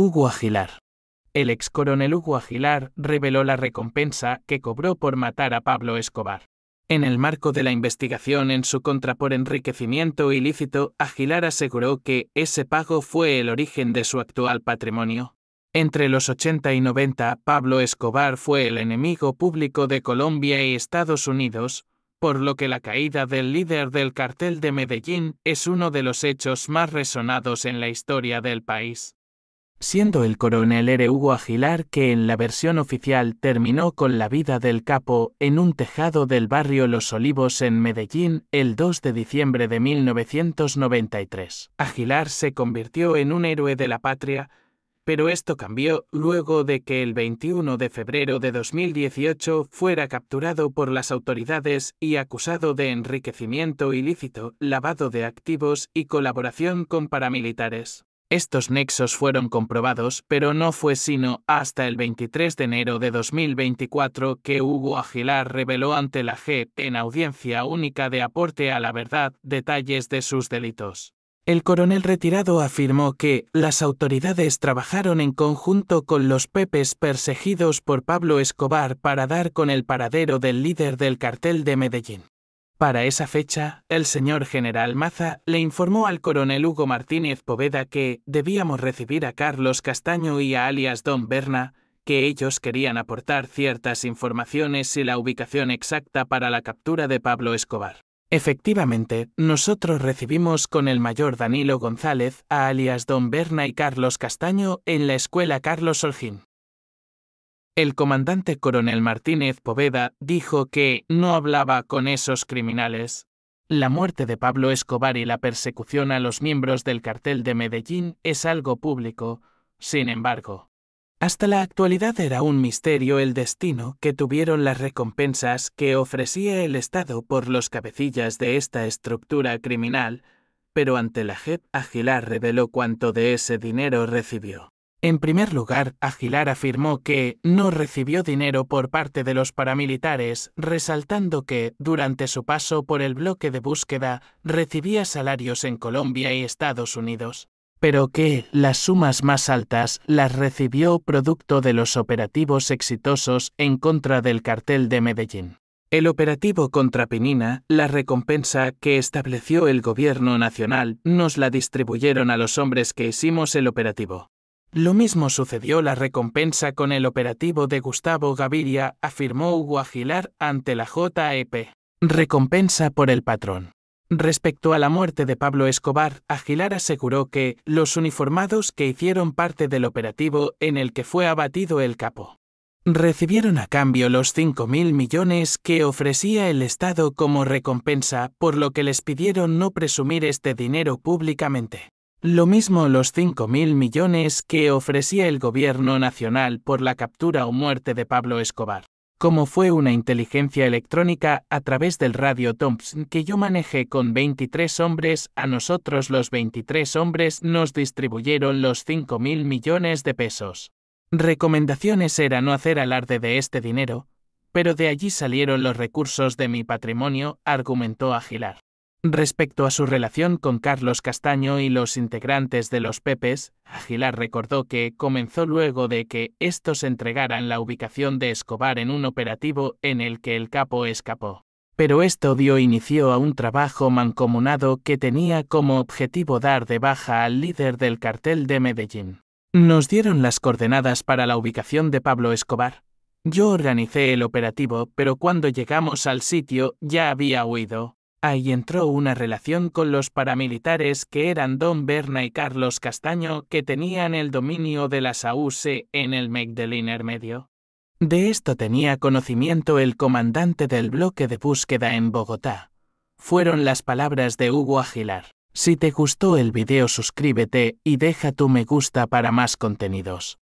Hugo Aguilar. El ex coronel Hugo Aguilar reveló la recompensa que cobró por matar a Pablo Escobar. En el marco de la investigación en su contra por enriquecimiento ilícito, Aguilar aseguró que ese pago fue el origen de su actual patrimonio. Entre los 80 y 90, Pablo Escobar fue el enemigo público de Colombia y Estados Unidos, por lo que la caída del líder del cartel de Medellín es uno de los hechos más resonados en la historia del país siendo el coronel R. Hugo Aguilar que en la versión oficial terminó con la vida del capo en un tejado del barrio Los Olivos en Medellín el 2 de diciembre de 1993. Aguilar se convirtió en un héroe de la patria, pero esto cambió luego de que el 21 de febrero de 2018 fuera capturado por las autoridades y acusado de enriquecimiento ilícito, lavado de activos y colaboración con paramilitares. Estos nexos fueron comprobados, pero no fue sino hasta el 23 de enero de 2024 que Hugo Aguilar reveló ante la JEP en audiencia única de aporte a la verdad detalles de sus delitos. El coronel retirado afirmó que las autoridades trabajaron en conjunto con los pepes perseguidos por Pablo Escobar para dar con el paradero del líder del cartel de Medellín. Para esa fecha, el señor general Maza le informó al coronel Hugo Martínez Poveda que debíamos recibir a Carlos Castaño y a alias Don Berna, que ellos querían aportar ciertas informaciones y la ubicación exacta para la captura de Pablo Escobar. Efectivamente, nosotros recibimos con el mayor Danilo González a alias Don Berna y Carlos Castaño en la escuela Carlos Olgín. El comandante coronel Martínez Poveda dijo que no hablaba con esos criminales. La muerte de Pablo Escobar y la persecución a los miembros del cartel de Medellín es algo público, sin embargo. Hasta la actualidad era un misterio el destino que tuvieron las recompensas que ofrecía el Estado por los cabecillas de esta estructura criminal, pero ante la JEP Aguilar reveló cuánto de ese dinero recibió. En primer lugar, Aguilar afirmó que no recibió dinero por parte de los paramilitares, resaltando que, durante su paso por el bloque de búsqueda, recibía salarios en Colombia y Estados Unidos, pero que las sumas más altas las recibió producto de los operativos exitosos en contra del cartel de Medellín. El operativo contra Pinina, la recompensa que estableció el gobierno nacional, nos la distribuyeron a los hombres que hicimos el operativo. Lo mismo sucedió la recompensa con el operativo de Gustavo Gaviria, afirmó Hugo Aguilar ante la JEP. Recompensa por el patrón. Respecto a la muerte de Pablo Escobar, Aguilar aseguró que los uniformados que hicieron parte del operativo en el que fue abatido el capo recibieron a cambio los 5.000 millones que ofrecía el Estado como recompensa, por lo que les pidieron no presumir este dinero públicamente. Lo mismo los 5.000 millones que ofrecía el gobierno nacional por la captura o muerte de Pablo Escobar. Como fue una inteligencia electrónica a través del radio Thompson que yo manejé con 23 hombres, a nosotros los 23 hombres nos distribuyeron los 5.000 millones de pesos. Recomendaciones era no hacer alarde de este dinero, pero de allí salieron los recursos de mi patrimonio, argumentó Aguilar. Respecto a su relación con Carlos Castaño y los integrantes de los Pepes, Aguilar recordó que comenzó luego de que estos entregaran la ubicación de Escobar en un operativo en el que el capo escapó. Pero esto dio inicio a un trabajo mancomunado que tenía como objetivo dar de baja al líder del cartel de Medellín. Nos dieron las coordenadas para la ubicación de Pablo Escobar. Yo organicé el operativo, pero cuando llegamos al sitio ya había huido, Ahí entró una relación con los paramilitares que eran Don Berna y Carlos Castaño que tenían el dominio de la SAUSE en el Magdalena Medio. De esto tenía conocimiento el comandante del bloque de búsqueda en Bogotá. Fueron las palabras de Hugo Aguilar. Si te gustó el video suscríbete y deja tu me gusta para más contenidos.